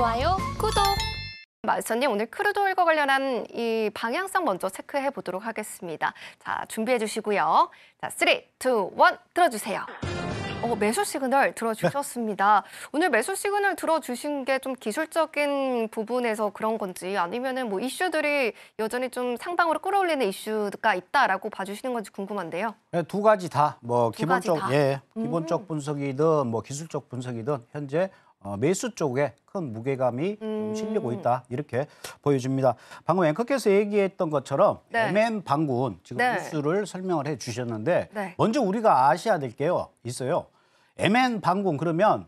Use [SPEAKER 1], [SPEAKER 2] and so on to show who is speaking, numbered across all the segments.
[SPEAKER 1] 좋아요, 구독! 마스터님 오늘 크루드 오일과 관련한 이 방향성 먼저 체크해 보도록 하겠습니다. 자 준비해 주시고요. 자, 3, 2, 1 들어주세요. 어, 매수 시그널 들어주셨습니다. 오늘 매수 시그널 들어주신 게 좀 기술적인 부분에서 그런 건지 아니면은 뭐 이슈들이 여전히 좀 상방으로 끌어올리는 이슈가 있다라고 봐주시는 건지 궁금한데요. 네, 두 가지 다뭐 기본적 가지 다. 예 음. 기본적 분석이든 뭐 기술적 분석이든 현재 어, 매수 쪽에 큰 무게감이 음. 실리고 있다 이렇게 보여집니다. 방금 앵커께서 얘기했던 것처럼 네. MM 방군 지금 네. 뉴스를 설명을 해주셨는데 네. 먼저 우리가 아셔야 될 게요 있어요. MN 방군 그러면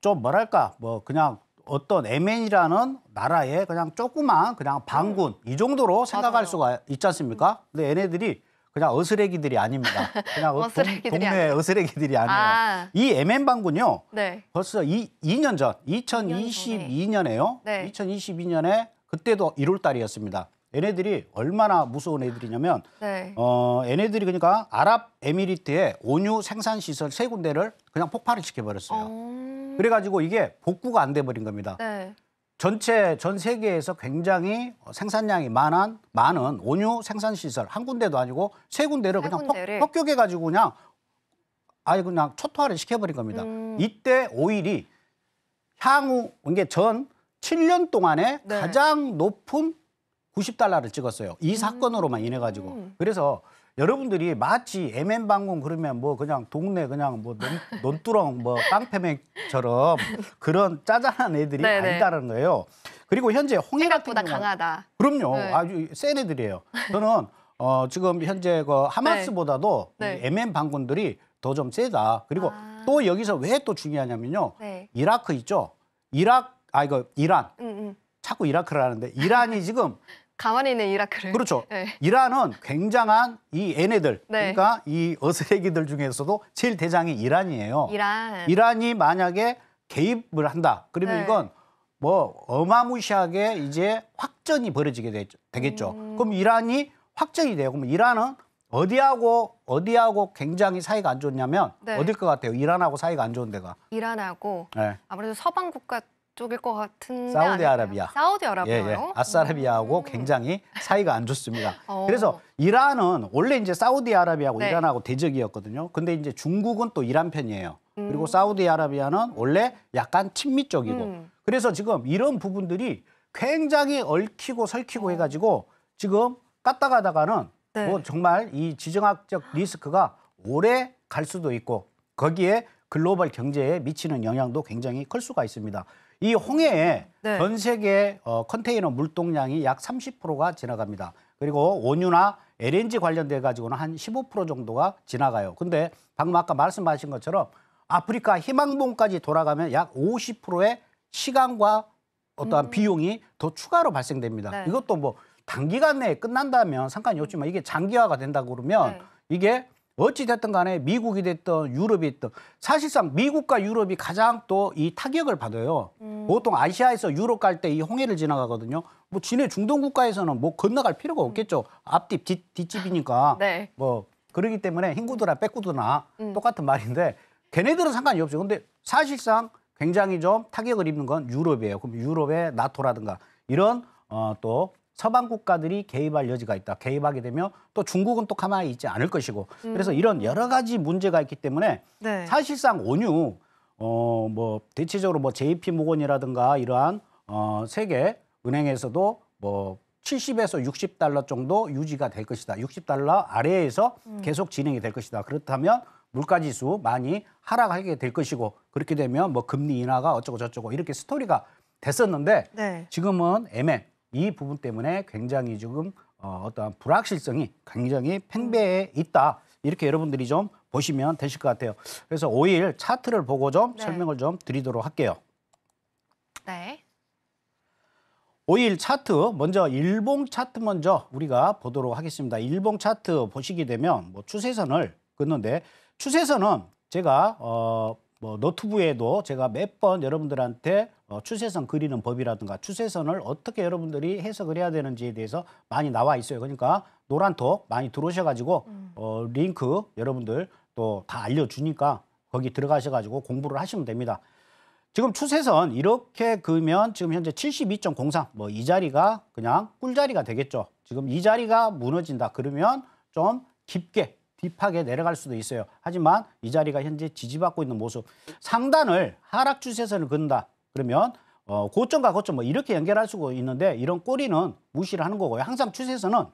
[SPEAKER 1] 좀 뭐랄까 뭐 그냥 어떤 MN이라는 나라의 그냥 조그만 그냥 방군 음. 이 정도로 생각할 맞아요. 수가 있지 않습니까? 근데 얘네들이 그냥 어스레기들이 아닙니다. 그냥 어, 어스레기들이 동네 어스레기들이 아니에요. 아. 이 MN방군요. 네. 벌써 이, 2년 전, 2022년에요. 네. 2022년에 그때도 1월 달이었습니다. 얘네들이 얼마나 무서운 애들이냐면 네. 어, 얘네들이 그러니까 아랍에미리트의 온유 생산 시설 세 군데를 그냥 폭발을 시켜버렸어요. 오. 그래가지고 이게 복구가 안 돼버린 겁니다. 네. 전체 전 세계에서 굉장히 생산량이 많은 많은 온유 생산 시설 한 군데도 아니고 세 군데를 세 그냥 군데를. 폭, 격해 가지고 그냥 아예 그냥 초토화를 시켜버린 겁니다. 음. 이때 오일이 향후 이게 전 7년 동안에 네. 가장 높은 90달러를 찍었어요. 이 음. 사건으로만 인해 가지고 그래서 여러분들이 마치 MM 방공 그러면 뭐 그냥 동네 그냥 뭐 논, 두렁뭐 깡패맥처럼 그런 짜잘한 애들이 네네. 아니다라는 거예요. 그리고 현재 홍해 같은 경우는 강하다. 그럼요. 네. 아주 센 애들이에요. 저는 어 지금 현재 그 하마스보다도 네. 네. MM 방군들이 더 좀 세다. 그리고 아. 또 여기서 왜 또 중요하냐면요. 네. 이라크 있죠. 이라크 아 이거 이란. 음, 음. 자꾸 이라크를 하는데 이란이 지금 가만히 있는 이라크를. 그렇죠. 네. 이란은 굉장한 이 얘네들 네. 그러니까 이 어스레기들 중에서도 제일 대장이 이란이에요. 이란. 이란이 만약에 개입을 한다. 그러면 네. 이건 뭐 어마무시하게 이제 확전이 벌어지게 되, 되겠죠. 음... 그럼 이란이 확전이 돼요. 그럼 이란은 어디하고 어디하고 굉장히 사이가 안 좋냐면 네. 어딜 것 같아요? 이란하고 사이가 안 좋은 데가. 이란하고 네. 아무래도 서방 국가 쪽일 것 같은데 사우디아라비아 사우디아라비아요? 예, 예. 아사라비아하고 음. 굉장히 사이가 안 좋습니다. 어. 그래서 이란은 원래 이제 사우디아라비아하고 네. 이란하고 대적이었거든요. 근데 이제 중국은 또 이란 편이에요. 음. 그리고 사우디아라비아는 원래 약간 친미 쪽이고 음. 그래서 지금 이런 부분들이 굉장히 얽히고 설키고 어. 해가지고 지금 깠다 가다가는 네. 뭐 정말 이 지정학적 리스크가 오래 갈 수도 있고 거기에 글로벌 경제에 미치는 영향도 굉장히 클 수가 있습니다. 이 홍해에 네. 전 세계 어, 컨테이너 물동량이 약 30%가 지나갑니다. 그리고 온유나 LNG 관련돼 가지고는 한 15% 정도가 지나가요. 근데 방금 아까 말씀하신 것처럼 아프리카 희망봉까지 돌아가면 약 50%의 시간과 어떠한 음. 비용이 더 추가로 발생됩니다. 네. 이것도 뭐 단기간 내에 끝난다면 상관이 없지만 이게 장기화가 된다고 그러면 네. 이게 어찌 됐든 간에 미국이 됐든 유럽이 됐든 사실상 미국과 유럽이 가장 또 이 타격을 받아요. 음. 보통 아시아에서 유럽 갈 때 이 홍해를 지나가거든요. 뭐 지네 중동 국가에서는 뭐 건너갈 필요가 음. 없겠죠. 앞뒤 뒷, 뒷집이니까. 네. 뭐 그러기 때문에 흰구두나 백구두나 음. 똑같은 말인데 걔네들은 상관이 없죠. 근데 사실상 굉장히 좀 타격을 입는 건 유럽이에요. 그럼 유럽의 나토라든가 이런 어, 또 서방 국가들이 개입할 여지가 있다. 개입하게 되면 또 중국은 또 가만히 있지 않을 것이고. 음. 그래서 이런 여러 가지 문제가 있기 때문에 네. 사실상 온유 어뭐 대체적으로 뭐 JP 모건이라든가 이러한 어 세계 은행에서도 뭐 70에서 60달러 정도 유지가 될 것이다. 60달러 아래에서 음. 계속 진행이 될 것이다. 그렇다면 물가 지수 많이 하락하게 될 것이고 그렇게 되면 뭐 금리 인하가 어쩌고 저쩌고 이렇게 스토리가 됐었는데 네. 지금은 애매 이 부분 때문에 굉장히 지금 어, 어떠한 불확실성이 굉장히 팽배해 있다. 이렇게 여러분들이 좀 보시면 되실 것 같아요. 그래서 5일 차트를 보고 좀 네. 설명을 좀 드리도록 할게요. 네. 오일 차트 먼저 일봉 차트 먼저 우리가 보도록 하겠습니다. 일봉 차트 보시게 되면 뭐 추세선을 끊는데 추세선은 제가 어, 뭐 너튜브에도 제가 몇 번 여러분들한테 어, 추세선 그리는 법이라든가 추세선을 어떻게 여러분들이 해석을 해야 되는지에 대해서 많이 나와 있어요. 그러니까 노란톡 많이 들어오셔가지고 음. 어, 링크 여러분들 또 다 알려주니까 거기 들어가셔가지고 공부를 하시면 됩니다. 지금 추세선 이렇게 그면 지금 현재 72.03 뭐이 뭐 자리가 그냥 꿀자리가 되겠죠. 지금 이 자리가 무너진다 그러면 좀 깊게 딥하게 내려갈 수도 있어요. 하지만 이 자리가 현재 지지받고 있는 모습 상단을 하락 추세선을 긋는다. 그러면 어, 고점과 고점 뭐 이렇게 연결할 수가 있는데 이런 꼬리는 무시를 하는 거고요. 항상 추세에서는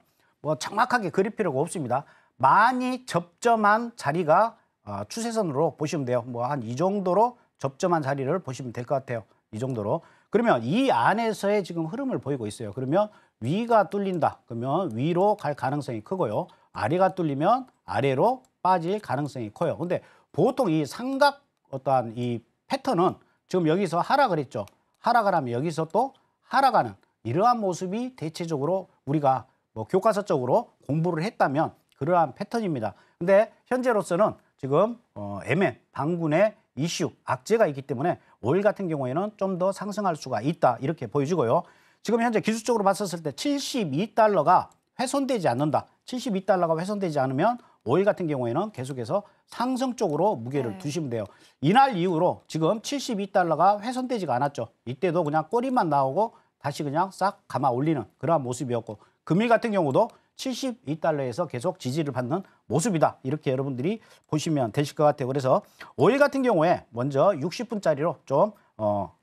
[SPEAKER 1] 뭐 정확하게 그릴 필요가 없습니다. 많이 접점한 자리가 어, 추세선으로 보시면 돼요. 뭐 한 이 정도로 접점한 자리를 보시면 될 것 같아요. 이 정도로. 그러면 이 안에서의 지금 흐름을 보이고 있어요. 그러면 위가 뚫린다. 그러면 위로 갈 가능성이 크고요. 아래가 뚫리면 아래로 빠질 가능성이 커요. 근데 보통 이 삼각 어떠한 이 패턴은 지금 여기서 하락을 했죠. 하락을 하면 여기서 또 하락하는 이러한 모습이 대체적으로 우리가 뭐 교과서적으로 공부를 했다면 그러한 패턴입니다. 근데 현재로서는 지금 어, MM 방군의 이슈 악재가 있기 때문에 오일 같은 경우에는 좀 더 상승할 수가 있다 이렇게 보여지고요. 지금 현재 기술적으로 봤었을 때 72달러가 훼손되지 않는다. 72달러가 훼손되지 않으면 5일 같은 경우에는 계속해서 상승 쪽으로 무게를 네. 두시면 돼요. 이날 이후로 지금 72달러가 훼손되지가 않았죠. 이때도 그냥 꼬리만 나오고 다시 그냥 싹 감아 올리는 그러한 모습이었고 금일 같은 경우도 72달러에서 계속 지지를 받는 모습이다. 이렇게 여러분들이 보시면 되실 것 같아요. 그래서 5일 같은 경우에 먼저 60분짜리로 좀 어,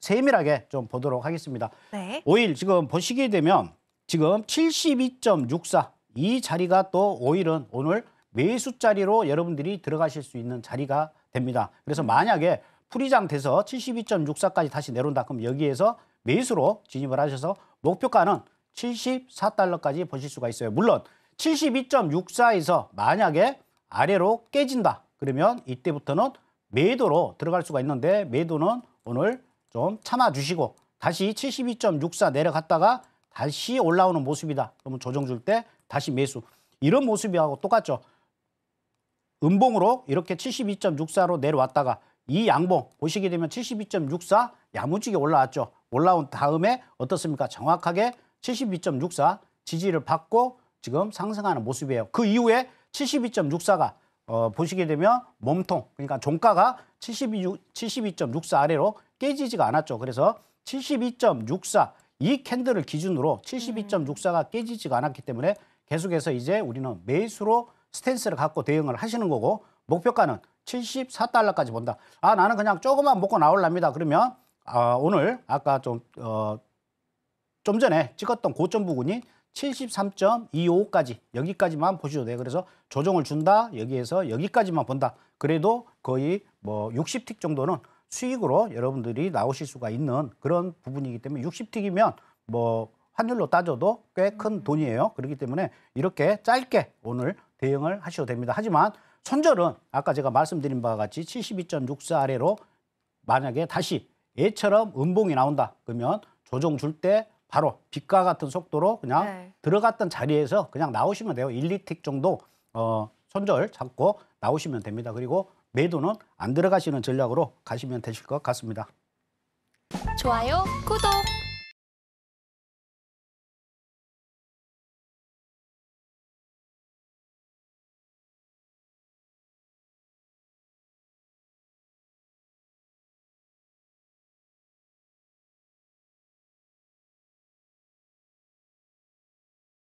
[SPEAKER 1] 세밀하게 좀 보도록 하겠습니다. 네. 5일 지금 보시게 되면 지금 72.64이 자리가 또 오일은 오늘 매수 자리로 여러분들이 들어가실 수 있는 자리가 됩니다. 그래서 만약에 풀이장 돼서 72.64까지 다시 내려온다. 그럼 여기에서 매수로 진입을 하셔서 목표가는 74달러까지 보실 수가 있어요. 물론 72.64에서 만약에 아래로 깨진다. 그러면 이때부터는 매도로 들어갈 수가 있는데 매도는 오늘 좀 참아주시고 다시 72.64 내려갔다가 다시 올라오는 모습이다. 그러면 조정 줄때 다시 매수. 이런 모습이하고 똑같죠. 음봉으로 이렇게 72.64로 내려왔다가 이 양봉 보시게 되면 72.64 야무지게 올라왔죠. 올라온 다음에 어떻습니까? 정확하게 72.64 지지를 받고 지금 상승하는 모습이에요. 그 이후에 72.64가 어, 보시게 되면 몸통 그러니까 종가가 72, 72.64 아래로 깨지지가 않았죠. 그래서 72.64 이 캔들을 기준으로 72.64가 깨지지가 않았기 때문에 계속해서 이제 우리는 매수로 스탠스를 갖고 대응을 하시는 거고 목표가는 74달러까지 본다. 아 나는 그냥 조금만 먹고 나올랍니다. 그러면 아, 오늘 아까 좀, 어, 좀 전에 찍었던 고점 부근이 73.25까지 여기까지만 보셔도 돼요. 그래서 조정을 준다 여기에서 여기까지만 본다. 그래도 거의 뭐 60틱 정도는 수익으로 여러분들이 나오실 수가 있는 그런 부분이기 때문에 60틱이면 뭐 환율로 따져도 꽤큰 음. 돈이에요. 그렇기 때문에 이렇게 짧게 오늘 대응을 하셔도 됩니다. 하지만 손절은 아까 제가 말씀드린 바와 같이 72.64 아래로 만약에 다시 예처럼 음봉이 나온다 그러면 조정 줄 때 바로 빛과 같은 속도로 그냥 네. 들어갔던 자리에서 그냥 나오시면 돼요. 1, 2틱 정도 어, 손절 잡고 나오시면 됩니다. 그리고 매도는 안 들어가시는 전략으로 가시면 되실 것 같습니다. 좋아요, 구독!